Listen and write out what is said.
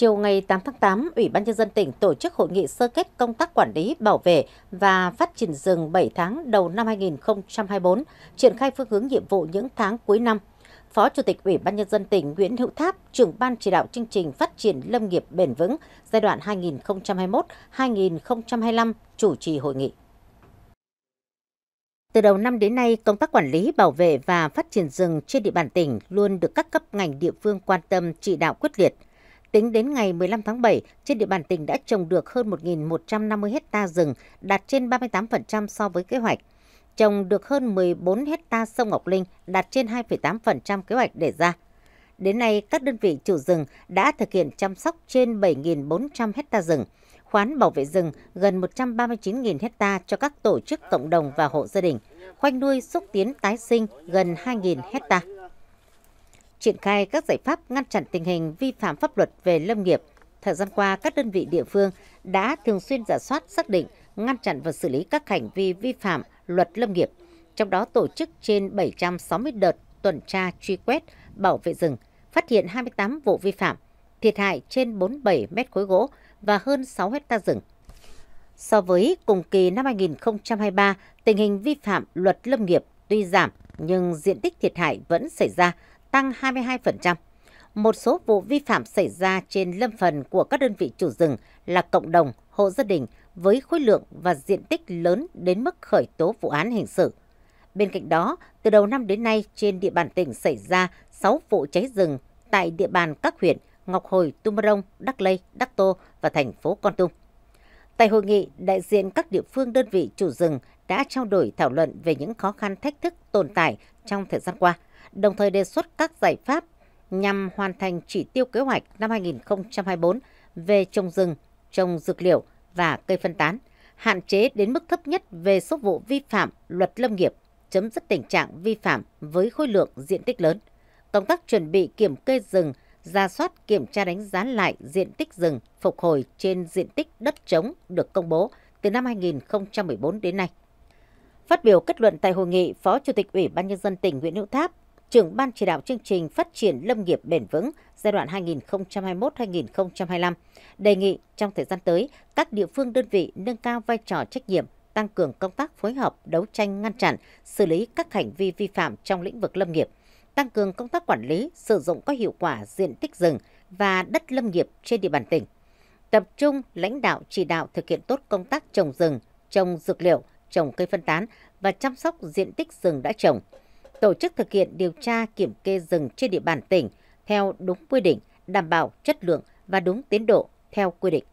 chiều ngày 8 tháng 8, Ủy ban Nhân dân tỉnh tổ chức hội nghị sơ kết công tác quản lý, bảo vệ và phát triển rừng 7 tháng đầu năm 2024, triển khai phương hướng nhiệm vụ những tháng cuối năm. Phó Chủ tịch Ủy ban Nhân dân tỉnh Nguyễn Hữu Tháp, trưởng ban chỉ đạo chương trình phát triển lâm nghiệp bền vững giai đoạn 2021-2025 chủ trì hội nghị. Từ đầu năm đến nay, công tác quản lý, bảo vệ và phát triển rừng trên địa bàn tỉnh luôn được các cấp ngành địa phương quan tâm chỉ đạo quyết liệt – Tính đến ngày 15 tháng 7, trên địa bàn tỉnh đã trồng được hơn 1.150 hecta rừng, đạt trên 38% so với kế hoạch. Trồng được hơn 14 hecta sông Ngọc Linh, đạt trên 2,8% kế hoạch đề ra. Đến nay, các đơn vị chủ rừng đã thực hiện chăm sóc trên 7.400 hecta rừng, khoán bảo vệ rừng gần 139.000 hecta cho các tổ chức cộng đồng và hộ gia đình, khoanh nuôi xúc tiến tái sinh gần 2.000 hecta triển khai các giải pháp ngăn chặn tình hình vi phạm pháp luật về lâm nghiệp. Thời gian qua, các đơn vị địa phương đã thường xuyên giả soát, xác định, ngăn chặn và xử lý các hành vi vi phạm luật lâm nghiệp, trong đó tổ chức trên 760 đợt tuần tra truy quét, bảo vệ rừng, phát hiện 28 vụ vi phạm, thiệt hại trên 47 mét khối gỗ và hơn 6 hecta rừng. So với cùng kỳ năm 2023, tình hình vi phạm luật lâm nghiệp tuy giảm nhưng diện tích thiệt hại vẫn xảy ra, tăng 22%. Một số vụ vi phạm xảy ra trên lâm phần của các đơn vị chủ rừng là cộng đồng, hộ gia đình với khối lượng và diện tích lớn đến mức khởi tố vụ án hình sự. Bên cạnh đó, từ đầu năm đến nay trên địa bàn tỉnh xảy ra 6 vụ cháy rừng tại địa bàn các huyện Ngọc Hồi, Tumorong, Đắc Lây, Đắc Tô và thành phố Con Tum. Tại hội nghị, đại diện các địa phương đơn vị chủ rừng đã trao đổi thảo luận về những khó khăn thách thức tồn tại trong thời gian qua – đồng thời đề xuất các giải pháp nhằm hoàn thành chỉ tiêu kế hoạch năm 2024 về trồng rừng, trồng dược liệu và cây phân tán, hạn chế đến mức thấp nhất về số vụ vi phạm luật lâm nghiệp, chấm dứt tình trạng vi phạm với khối lượng diện tích lớn. Công tác chuẩn bị kiểm kê rừng, ra soát kiểm tra đánh giá lại diện tích rừng phục hồi trên diện tích đất trống được công bố từ năm 2014 đến nay. Phát biểu kết luận tại hội nghị, Phó Chủ tịch Ủy ban Nhân dân tỉnh Nguyễn Hữu Tháp trưởng ban chỉ đạo chương trình phát triển lâm nghiệp bền vững giai đoạn 2021-2025, đề nghị trong thời gian tới, các địa phương đơn vị nâng cao vai trò trách nhiệm, tăng cường công tác phối hợp, đấu tranh ngăn chặn, xử lý các hành vi vi phạm trong lĩnh vực lâm nghiệp, tăng cường công tác quản lý, sử dụng có hiệu quả diện tích rừng và đất lâm nghiệp trên địa bàn tỉnh. Tập trung lãnh đạo chỉ đạo thực hiện tốt công tác trồng rừng, trồng dược liệu, trồng cây phân tán và chăm sóc diện tích rừng đã trồng, tổ chức thực hiện điều tra kiểm kê rừng trên địa bàn tỉnh theo đúng quy định, đảm bảo chất lượng và đúng tiến độ theo quy định.